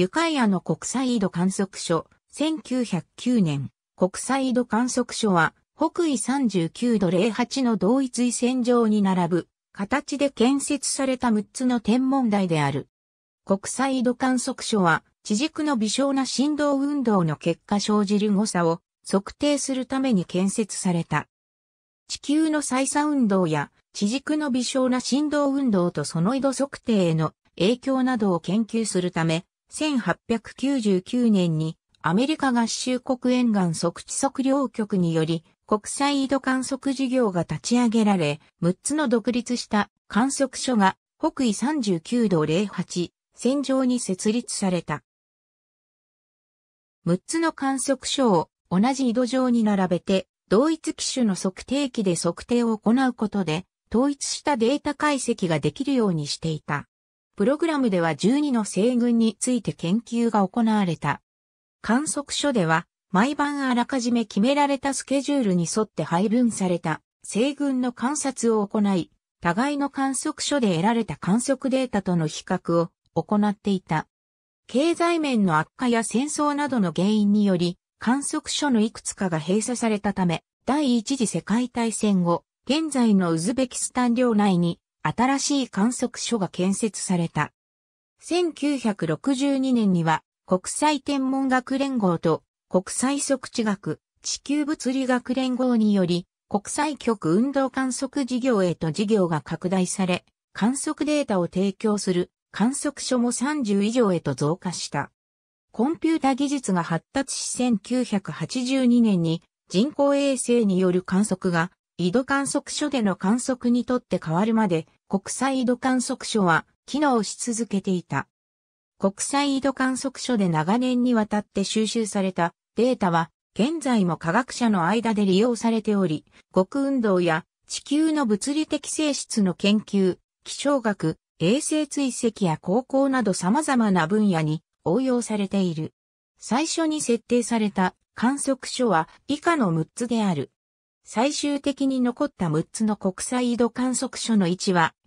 ユカイアの国際緯度観測所、1909年、国際緯度観測所は、北緯39度08の同一位線上に並ぶ、形で建設された6つの天文台である。国際緯度観測所は、地軸の微小な振動運動の結果生じる誤差を測定するために建設された。地球の再三運動や地軸の微小な振動運動とその緯度測定への影響などを研究するため、1899年にアメリカ合衆国沿岸測地測量局により国際緯度観測事業が立ち上げられ、6つの独立した観測所が北緯39度08線上に設立された。6つの観測所を同じ緯度上に並べて同一機種の測定器で測定を行うことで統一したデータ解析ができるようにしていた。プログラムでは12の西軍について研究が行われた。観測所では、毎晩あらかじめ決められたスケジュールに沿って配分された西軍の観察を行い、互いの観測所で得られた観測データとの比較を行っていた。経済面の悪化や戦争などの原因により、観測所のいくつかが閉鎖されたため、第一次世界大戦後、現在のウズベキスタン領内に新しい観測所が建設された。1962年には国際天文学連合と国際測地学、地球物理学連合により国際局運動観測事業へと事業が拡大され、観測データを提供する観測所も30以上へと増加した。コンピュータ技術が発達し1982年に人工衛星による観測が井戸観測所での観測にとって変わるまで国際緯度観測所は機能し続けていた。国際緯度観測所で長年にわたって収集されたデータは現在も科学者の間で利用されており、極運動や地球の物理的性質の研究、気象学、衛星追跡や航行など様々な分野に応用されている。最初に設定された観測所は以下の6つである。最終的に残った6つの国際緯度観測所の位置は